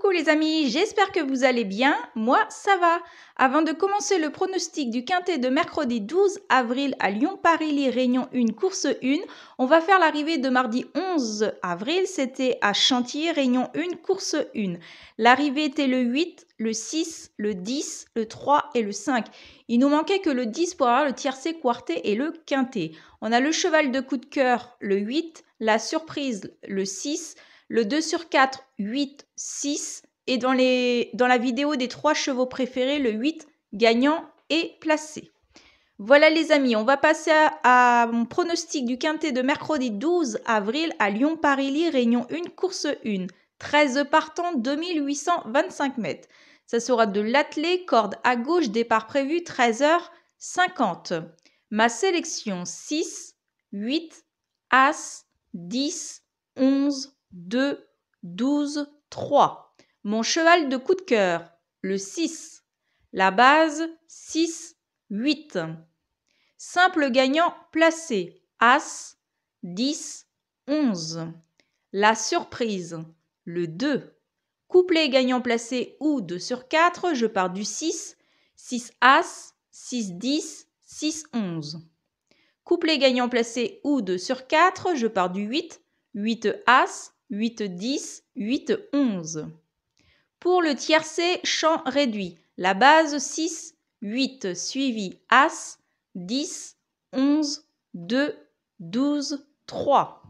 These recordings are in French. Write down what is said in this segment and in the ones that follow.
Coucou les amis, j'espère que vous allez bien, moi ça va. Avant de commencer le pronostic du quintet de mercredi 12 avril à Lyon-Paris-Ly Réunion 1 course 1, on va faire l'arrivée de mardi 11 avril, c'était à Chantier, Réunion 1 course 1. L'arrivée était le 8, le 6, le 10, le 3 et le 5. Il nous manquait que le 10 pour avoir le tiercé, quarté et le quintet. On a le cheval de coup de cœur le 8, la surprise le 6, le 2 sur 4, 8, 6. Et dans, dans la vidéo des 3 chevaux préférés, le 8 gagnant est placé. Voilà les amis, on va passer à, mon pronostic du quintet de mercredi 12 avril à Lyon-Paris-Ly, Réunion 1, course 1. 13 partants, 2825 mètres. Ça sera de l'attelé, corde à gauche, départ prévu 13h50. Ma sélection 6, 8, As, 10, 11, 2, 12, 3. Mon cheval de coup de cœur, le 6. La base, 6, 8. Simple gagnant placé, As, 10, 11. La surprise, le 2. Couplet gagnant placé ou 2 sur 4, je pars du 6, 6 As, 6 10, 6 11. Couplet gagnant placé ou 2 sur 4, je pars du 8, 8 As, 8, 10, 8, 11. Pour le tiercé, champ réduit. La base 6, 8 suivi As, 10, 11, 2, 12, 3.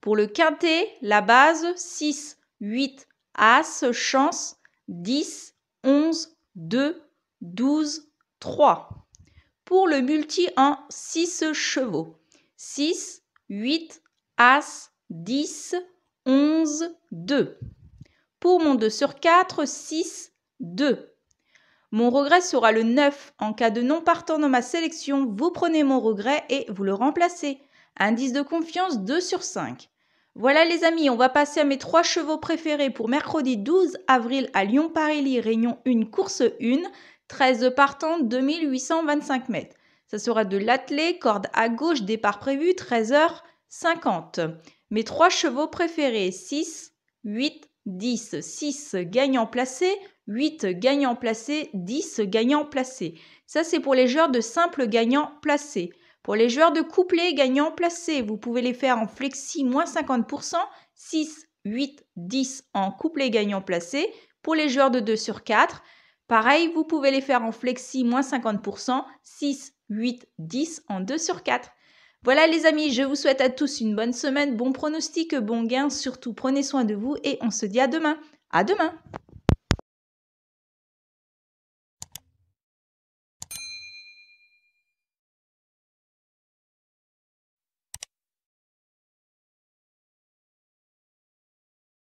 Pour le quintet, la base 6, 8, As, chance, 10, 11, 2, 12, 3. Pour le multi en 6 chevaux, 6, 8, As, 10, 11, 2. Pour mon 2 sur 4, 6, 2. Mon regret sera le 9. En cas de non partant dans ma sélection, vous prenez mon regret et vous le remplacez. Indice de confiance 2 sur 5. Voilà les amis, on va passer à mes trois chevaux préférés pour mercredi 12 avril à lyon paris Réunion 1, course 1, 13 partant, 2825 mètres. Ça sera de l'attelé, corde à gauche, départ prévu, 13h50. Mes trois chevaux préférés, 6, 8, 10. 6 gagnants placés, 8 gagnants placés, 10 gagnants placés. Ça, c'est pour les joueurs de simple gagnant placé. Pour les joueurs de couplet gagnant, placé, vous pouvez les faire en flexi moins 50%, 6, 8, 10 en couplet gagnant placé. Pour les joueurs de 2 sur 4, pareil, vous pouvez les faire en flexi moins 50%, 6, 8, 10 en 2 sur 4. Voilà les amis, je vous souhaite à tous une bonne semaine, bon pronostic, bon gain, surtout prenez soin de vous et on se dit à demain. À demain